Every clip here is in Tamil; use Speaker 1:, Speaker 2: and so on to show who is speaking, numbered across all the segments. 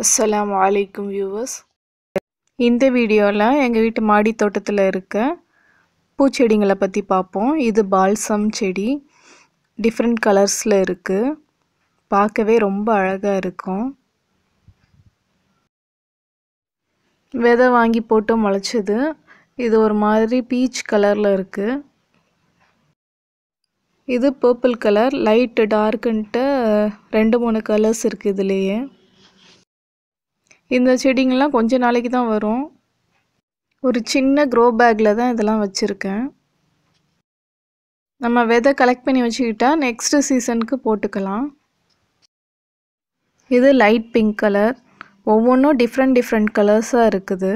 Speaker 1: அஸ்லாம் வலைக்கும் வியூவர்ஸ் இந்த வீடியோவில் எங்கள் வீட்டு மாடி தோட்டத்தில் இருக்க பூச்செடிங்களை பற்றி பார்ப்போம் இது பால்சம் செடி டிஃப்ரெண்ட் கலர்ஸில் இருக்குது பார்க்கவே ரொம்ப அழகாக இருக்கும் விதை வாங்கி போட்டு முளைச்சது இது ஒரு மாதிரி பீச் கலரில் இருக்குது இது பர்பிள் கலர் லைட்டு டார்க்குன்ட்டு ரெண்டு மூணு கலர்ஸ் இருக்குது இதுலேயே இந்த செடிங்கள்லாம் கொஞ்ச நாளைக்கு தான் வரும் ஒரு சின்ன க்ரோ பேக்கில் தான் இதெல்லாம் வச்சுருக்கேன் நம்ம விதை கலெக்ட் பண்ணி வச்சுக்கிட்டா நெக்ஸ்ட்டு சீசனுக்கு போட்டுக்கலாம் இது லைட் பிங்க் கலர் ஒவ்வொன்றும் டிஃப்ரெண்ட் டிஃப்ரெண்ட் கலர்ஸாக இருக்குது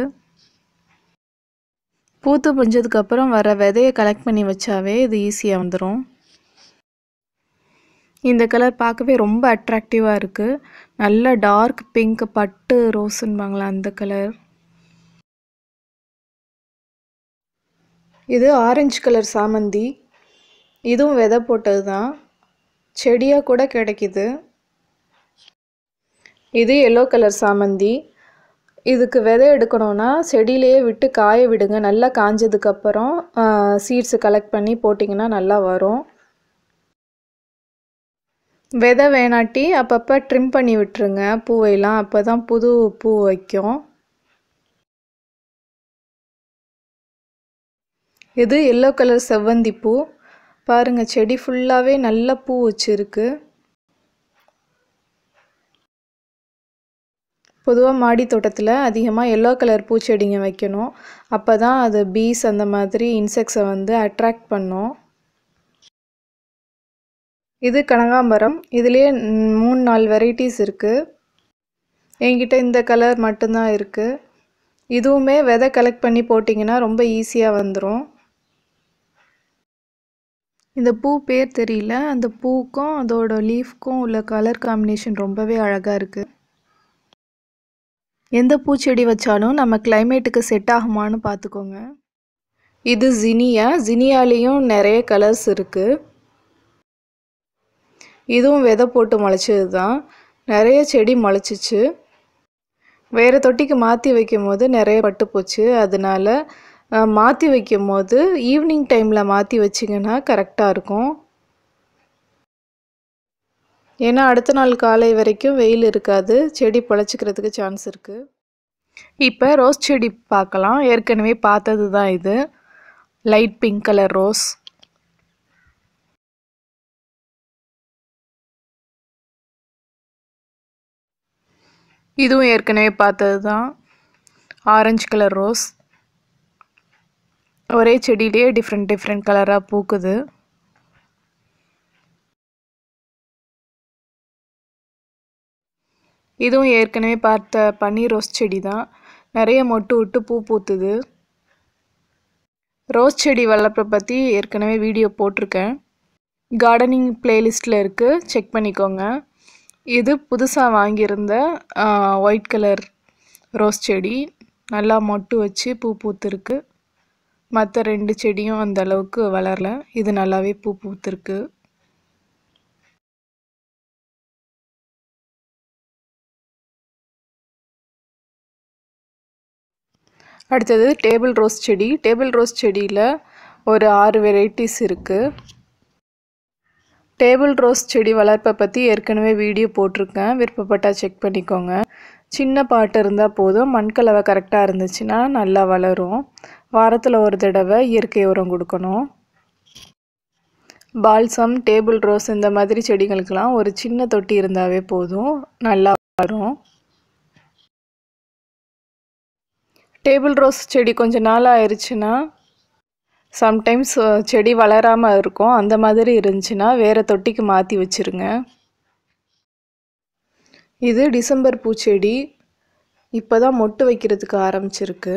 Speaker 1: பூத்து புஞ்சதுக்கப்புறம் வர விதையை கலெக்ட் பண்ணி வச்சாவே இது ஈஸியாக வந்துடும் இந்த கலர் பார்க்கவே ரொம்ப அட்ராக்டிவாக இருக்குது நல்ல டார்க் பிங்க் பட்டு ரோஸுன்பாங்களா அந்த கலர் இது ஆரஞ்சு கலர் சாமந்தி இதுவும் விதை போட்டது தான் செடியாக கூட கிடைக்கிது இது எல்லோ கலர் சாமந்தி இதுக்கு விதை எடுக்கணும்னா செடியிலேயே விட்டு காய விடுங்க நல்லா காஞ்சதுக்கப்புறம் சீட்ஸை கலெக்ட் பண்ணி போட்டிங்கன்னா நல்லா வரும் விதை வேணாட்டி அப்பப்போ ட்ரிம் பண்ணி விட்டுருங்க பூவையெல்லாம் அப்போ தான் புது பூ வைக்கும் இது எல்லோ கலர் செவ்வந்தி பூ பாருங்கள் செடி ஃபுல்லாகவே நல்ல பூ வச்சுருக்கு பொதுவாக மாடி தோட்டத்தில் அதிகமாக எல்லோ கலர் பூச்செடிங்க வைக்கணும் அப்போ தான் அது பீஸ் அந்த மாதிரி இன்செக்ட்ஸை வந்து அட்ராக்ட் பண்ணும் இது கனகாம்பரம் இதுலேயே மூணு நாலு வெரைட்டிஸ் இருக்குது என்கிட்ட இந்த கலர் மட்டும்தான் இருக்குது இதுவுமே விதை கலெக்ட் பண்ணி போட்டிங்கன்னா ரொம்ப ஈஸியாக வந்துடும் இந்த பூ பேர் தெரியல அந்த பூக்கும் அதோட லீஃப்க்கும் உள்ள கலர் காம்பினேஷன் ரொம்பவே அழகாக இருக்குது எந்த பூச்செடி வச்சாலும் நம்ம கிளைமேட்டுக்கு செட் ஆகுமான்னு பார்த்துக்கோங்க இது ஜினியா ஜினியாலேயும் நிறைய கலர்ஸ் இருக்குது இதுவும் விதை போட்டு முளைச்சது தான் நிறைய செடி முளைச்சிச்சு வேறு தொட்டிக்கு மாற்றி வைக்கும் போது நிறைய பட்டு போச்சு அதனால் மாற்றி வைக்கும் போது ஈவினிங் டைமில் மாற்றி வச்சிங்கன்னா கரெக்டாக இருக்கும் ஏன்னா அடுத்த நாள் காலை வரைக்கும் வெயில் இருக்காது செடி பொழைச்சிக்கிறதுக்கு சான்ஸ் இருக்குது இப்போ ரோஸ் செடி பார்க்கலாம் ஏற்கனவே பார்த்தது தான் இது லைட் பிங்க் கலர் ரோஸ் இதுவும் ஏற்கனவே பார்த்தது தான் ஆரஞ்சு கலர் ரோஸ் ஒரே செடியிலேயே டிஃப்ரெண்ட் டிஃப்ரெண்ட் கலராக பூக்குது இதுவும் ஏற்கனவே பார்த்த பன்னீர் ரோஸ் செடி தான் நிறைய மொட்டு விட்டு பூ பூத்துது ரோஸ் செடி வளர்ப்பை பற்றி ஏற்கனவே வீடியோ போட்டிருக்கேன் கார்டனிங் பிளேலிஸ்ட்டில் இருக்குது செக் பண்ணிக்கோங்க இது புதுசாக வாங்கியிருந்த ஒயிட் கலர் ரோஸ் செடி நல்லா மொட்டு வச்சு பூ பூத்துருக்கு மற்ற ரெண்டு செடியும் அந்த அளவுக்கு வளரல இது நல்லாவே பூ பூத்துருக்கு அடுத்தது டேபிள் ரோஸ் செடி டேபிள் ரோஸ் செடியில் ஒரு ஆறு வெரைட்டிஸ் இருக்குது டேபிள் ரோஸ் செடி வளர்ப்பை பற்றி ஏற்கனவே வீடியோ போட்டிருக்கேன் விருப்பப்பட்டால் செக் பண்ணிக்கோங்க சின்ன பாட்டு இருந்தால் போதும் மண் கலவை கரெக்டாக இருந்துச்சுன்னா நல்லா வளரும் வாரத்தில் ஒரு தடவை இயற்கை உரம் கொடுக்கணும் பால்சம் டேபிள் ரோஸ் இந்த மாதிரி செடிகளுக்கெல்லாம் ஒரு சின்ன தொட்டி இருந்தாவே போதும் நல்லா வளரும் டேபிள் ரோஸ் செடி கொஞ்சம் நாளாக ஆயிடுச்சுன்னா சம்டைம்ஸ் செடி வளராமல் இருக்கும் அந்த மாதிரி இருந்துச்சுன்னா வேறு தொட்டிக்கு மாற்றி வச்சுருங்க இது டிசம்பர் பூச்செடி இப்போ தான் மொட்டு வைக்கிறதுக்கு ஆரம்பிச்சிருக்கு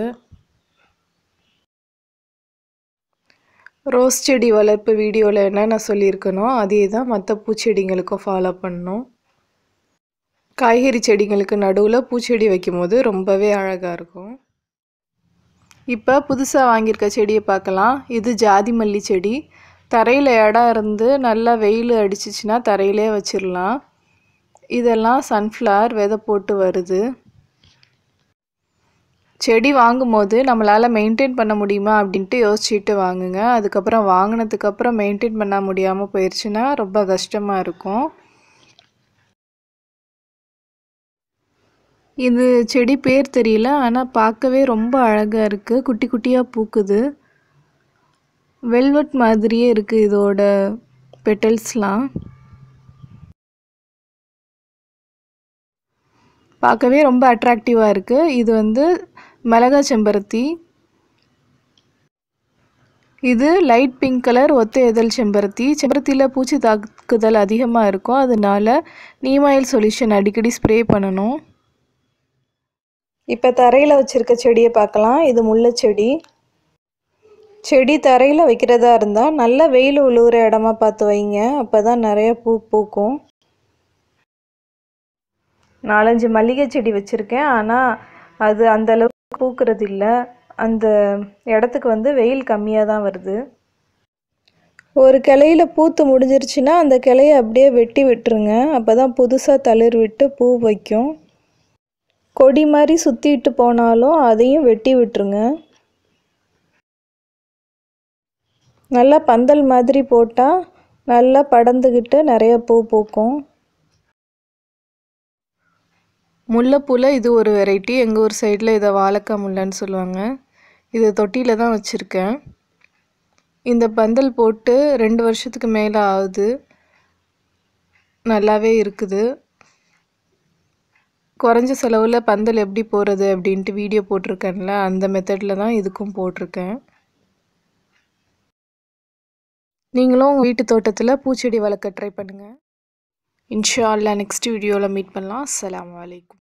Speaker 1: ரோஸ் செடி வளர்ப்பு வீடியோவில் என்னென்ன சொல்லியிருக்கனோ அதே தான் மற்ற பூச்செடிங்களுக்கும் ஃபாலோ பண்ணணும் காய்கறி செடிங்களுக்கு நடுவில் பூச்செடி வைக்கும் போது ரொம்பவே அழகாக இருக்கும் இப்போ புதுசாக வாங்கியிருக்க செடியை பார்க்கலாம் இது ஜாதி மல்லி செடி தரையில் இடம் இருந்து நல்லா வெயில் அடிச்சிச்சின்னா தரையிலே வச்சிடலாம் இதெல்லாம் சன்ஃப்ளவர் விதை போட்டு வருது செடி வாங்கும் போது நம்மளால் மெயின்டைன் பண்ண முடியுமா அப்படின்ட்டு யோசிச்சுட்டு வாங்குங்க அதுக்கப்புறம் வாங்கினதுக்கப்புறம் மெயின்டைன் பண்ண முடியாமல் போயிடுச்சுன்னா ரொம்ப கஷ்டமாக இருக்கும் இது செடி பேர் தெரியல ஆனால் பார்க்கவே ரொம்ப அழகாக இருக்குது குட்டி குட்டியாக பூக்குது வெல்வெட் மாதிரியே இருக்குது இதோட பெட்டல்ஸ்லாம் பார்க்கவே ரொம்ப அட்ராக்டிவாக இருக்குது இது வந்து மிளகா செம்பருத்தி இது லைட் பிங்க் கலர் ஒத்த எதல் செம்பருத்தி செம்பருத்தியில் பூச்சி தாக்குதல் அதிகமாக இருக்கும் அதனால நீமாயில் சொல்யூஷன் அடிக்கடி ஸ்ப்ரே பண்ணணும் இப்போ தரையில் வச்சுருக்க செடியை பார்க்கலாம் இது முல்லை செடி செடி தரையில் வைக்கிறதா இருந்தால் நல்ல வெயில் உழுவுற இடமா பார்த்து வைங்க அப்போ தான் நிறையா பூ பூக்கும் நாலஞ்சு மல்லிகை செடி வச்சுருக்கேன் ஆனால் அது அந்தளவுக்கு பூக்கிறது இல்லை அந்த இடத்துக்கு வந்து வெயில் கம்மியாக தான் வருது ஒரு கிளையில் பூத்து முடிஞ்சிருச்சுன்னா அந்த கிளையை அப்படியே வெட்டி விட்டுருங்க அப்போ தான் புதுசாக தளிர் விட்டு பூ வைக்கும் கொடி மாதிரி சுற்றிட்டு போனாலும் அதையும் வெட்டி விட்டுருங்க நல்லா பந்தல் மாதிரி போட்டால் நல்லா படந்துக்கிட்டு நிறைய பூ பூக்கும் முல்லைப்பூவில் இது ஒரு வெரைட்டி எங்கள் ஊர் சைடில் இதை வாழைக்காய் முல்லைன்னு சொல்லுவாங்க இது தொட்டியில் தான் வச்சுருக்கேன் இந்த பந்தல் போட்டு ரெண்டு வருஷத்துக்கு மேலே ஆகுது நல்லாவே இருக்குது குறைஞ்ச செலவில் பந்தல் எப்படி போகிறது அப்படின்ட்டு வீடியோ போட்டிருக்கேன்ல அந்த மெத்தடில் தான் இதுக்கும் போட்டிருக்கேன் நீங்களும் உங்கள் வீட்டு தோட்டத்தில் பூச்செடி வளர்க்க ட்ரை பண்ணுங்கள் இன்ஷா அல்லா நெக்ஸ்ட் வீடியோவில் மீட் பண்ணலாம் அஸ்லாம் வலைக்கம்